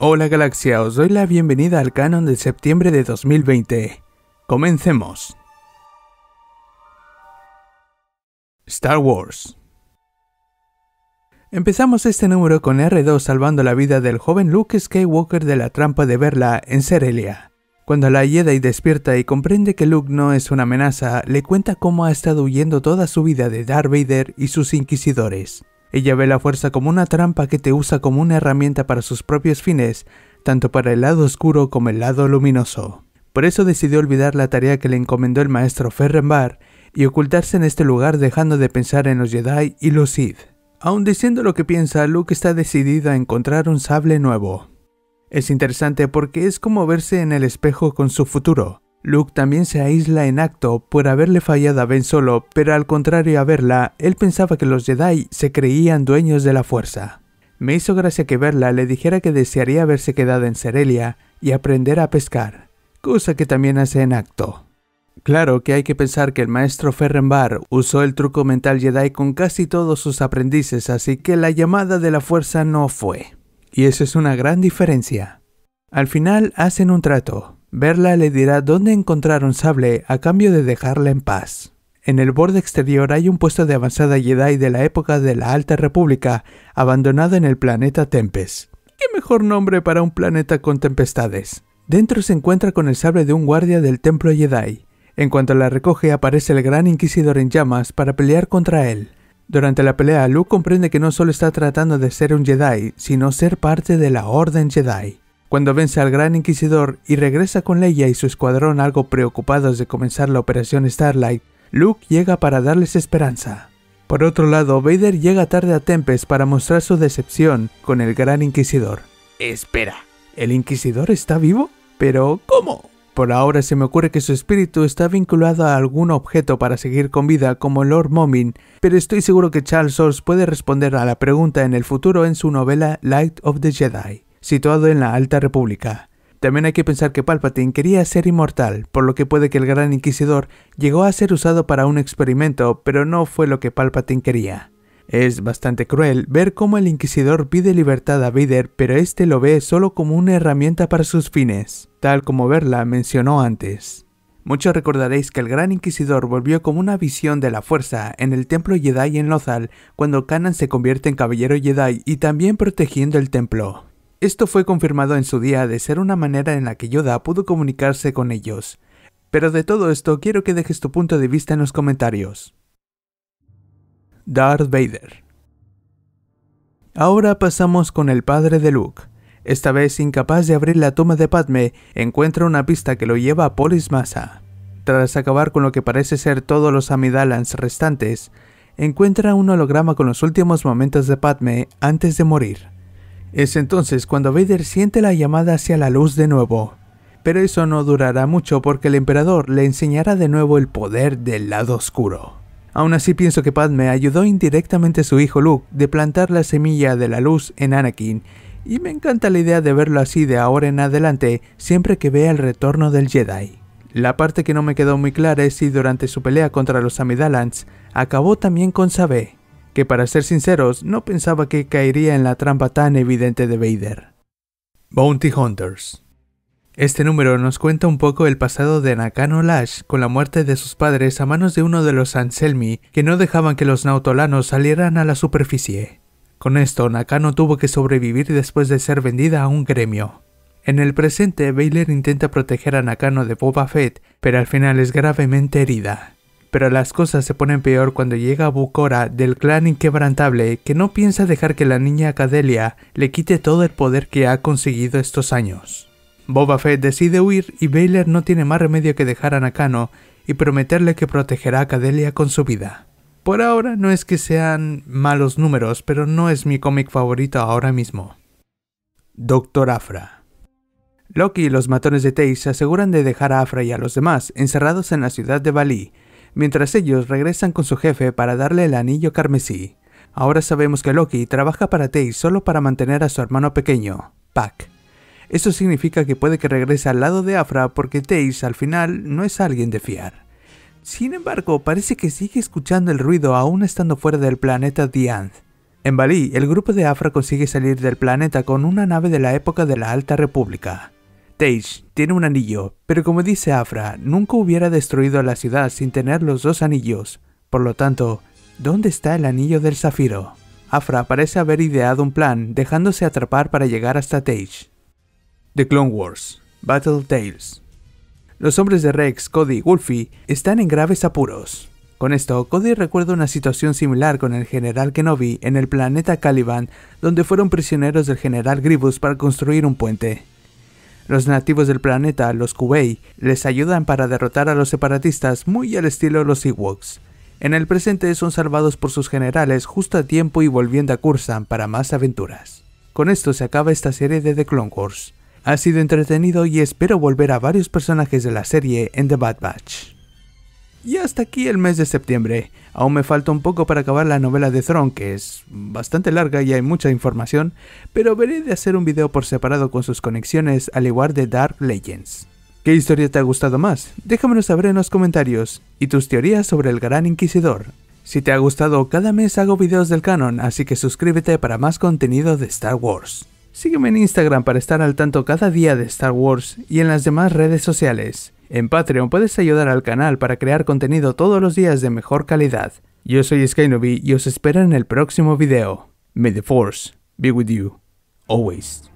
Hola Galaxia, os doy la bienvenida al canon de septiembre de 2020. Comencemos. Star Wars. Empezamos este número con R2 salvando la vida del joven Luke Skywalker de la trampa de Verla en Serelia. Cuando la Jedi despierta y comprende que Luke no es una amenaza, le cuenta cómo ha estado huyendo toda su vida de Darth Vader y sus inquisidores. Ella ve la fuerza como una trampa que te usa como una herramienta para sus propios fines, tanto para el lado oscuro como el lado luminoso. Por eso decidió olvidar la tarea que le encomendó el maestro Ferrenbar y ocultarse en este lugar dejando de pensar en los Jedi y los Sith. Aun diciendo lo que piensa, Luke está decidido a encontrar un sable nuevo. Es interesante porque es como verse en el espejo con su futuro, Luke también se aísla en acto por haberle fallado a Ben Solo, pero al contrario a verla, él pensaba que los Jedi se creían dueños de la fuerza. Me hizo gracia que verla le dijera que desearía haberse quedado en Serelia y aprender a pescar, cosa que también hace en acto. Claro que hay que pensar que el maestro Ferrenbar usó el truco mental Jedi con casi todos sus aprendices, así que la llamada de la fuerza no fue. Y eso es una gran diferencia. Al final hacen un trato. Verla le dirá dónde encontrar un sable a cambio de dejarla en paz. En el borde exterior hay un puesto de avanzada Jedi de la época de la Alta República, abandonado en el planeta Tempest. ¿Qué mejor nombre para un planeta con tempestades? Dentro se encuentra con el sable de un guardia del templo Jedi. En cuanto la recoge aparece el gran inquisidor en llamas para pelear contra él. Durante la pelea, Luke comprende que no solo está tratando de ser un Jedi, sino ser parte de la Orden Jedi. Cuando vence al gran inquisidor y regresa con Leia y su escuadrón algo preocupados de comenzar la operación Starlight, Luke llega para darles esperanza. Por otro lado, Vader llega tarde a Tempest para mostrar su decepción con el gran inquisidor. Espera, ¿el inquisidor está vivo? Pero ¿cómo? Por ahora se me ocurre que su espíritu está vinculado a algún objeto para seguir con vida como Lord Momin, pero estoy seguro que Charles Source puede responder a la pregunta en el futuro en su novela Light of the Jedi situado en la Alta República. También hay que pensar que Palpatine quería ser inmortal, por lo que puede que el Gran Inquisidor llegó a ser usado para un experimento, pero no fue lo que Palpatine quería. Es bastante cruel ver cómo el Inquisidor pide libertad a Vader, pero este lo ve solo como una herramienta para sus fines, tal como Verla mencionó antes. Muchos recordaréis que el Gran Inquisidor volvió como una visión de la fuerza en el Templo Jedi en Lothal cuando Kanan se convierte en Caballero Jedi y también protegiendo el templo. Esto fue confirmado en su día de ser una manera en la que Yoda pudo comunicarse con ellos. Pero de todo esto quiero que dejes tu punto de vista en los comentarios. Darth Vader Ahora pasamos con el padre de Luke. Esta vez incapaz de abrir la tumba de Padme, encuentra una pista que lo lleva a Polis Massa. Tras acabar con lo que parece ser todos los Amidalans restantes, encuentra un holograma con los últimos momentos de Padme antes de morir. Es entonces cuando Vader siente la llamada hacia la luz de nuevo. Pero eso no durará mucho porque el emperador le enseñará de nuevo el poder del lado oscuro. Aún así pienso que Padme ayudó indirectamente a su hijo Luke de plantar la semilla de la luz en Anakin, y me encanta la idea de verlo así de ahora en adelante siempre que vea el retorno del Jedi. La parte que no me quedó muy clara es si durante su pelea contra los Amidalans acabó también con Sabe que para ser sinceros no pensaba que caería en la trampa tan evidente de Vader. Bounty Hunters Este número nos cuenta un poco el pasado de Nakano Lash con la muerte de sus padres a manos de uno de los Anselmi que no dejaban que los nautolanos salieran a la superficie. Con esto, Nakano tuvo que sobrevivir después de ser vendida a un gremio. En el presente, Baylor intenta proteger a Nakano de Boba Fett, pero al final es gravemente herida. Pero las cosas se ponen peor cuando llega Bukora del clan inquebrantable que no piensa dejar que la niña Cadelia le quite todo el poder que ha conseguido estos años. Boba Fett decide huir y Baylor no tiene más remedio que dejar a Nakano y prometerle que protegerá a Cadelia con su vida. Por ahora no es que sean malos números, pero no es mi cómic favorito ahora mismo. Doctor Afra Loki y los matones de Tay se aseguran de dejar a Afra y a los demás encerrados en la ciudad de Bali, mientras ellos regresan con su jefe para darle el anillo carmesí. Ahora sabemos que Loki trabaja para Taze solo para mantener a su hermano pequeño, Pac. Eso significa que puede que regrese al lado de Afra porque Tace al final no es alguien de fiar. Sin embargo, parece que sigue escuchando el ruido aún estando fuera del planeta Dianth. En Bali, el grupo de Afra consigue salir del planeta con una nave de la época de la Alta República. Tage tiene un anillo, pero como dice Afra, nunca hubiera destruido la ciudad sin tener los dos anillos. Por lo tanto, ¿dónde está el anillo del zafiro? Afra parece haber ideado un plan, dejándose atrapar para llegar hasta Tage. The Clone Wars, Battle Tales. Los hombres de Rex, Cody y Wolfie están en graves apuros. Con esto, Cody recuerda una situación similar con el general Kenobi en el planeta Caliban, donde fueron prisioneros del general Grievous para construir un puente. Los nativos del planeta, los Kubei, les ayudan para derrotar a los separatistas muy al estilo de los Ewoks. En el presente son salvados por sus generales justo a tiempo y volviendo a cursan para más aventuras. Con esto se acaba esta serie de The Clone Wars. Ha sido entretenido y espero volver a varios personajes de la serie en The Bad Batch. Y hasta aquí el mes de septiembre. Aún me falta un poco para acabar la novela de Throne, que es bastante larga y hay mucha información, pero veré de hacer un video por separado con sus conexiones al igual de Dark Legends. ¿Qué historia te ha gustado más? Déjamelo saber en los comentarios y tus teorías sobre el Gran Inquisidor. Si te ha gustado, cada mes hago videos del canon, así que suscríbete para más contenido de Star Wars. Sígueme en Instagram para estar al tanto cada día de Star Wars y en las demás redes sociales. En Patreon puedes ayudar al canal para crear contenido todos los días de mejor calidad. Yo soy Skynoby y os espero en el próximo video. May the Force be with you. Always.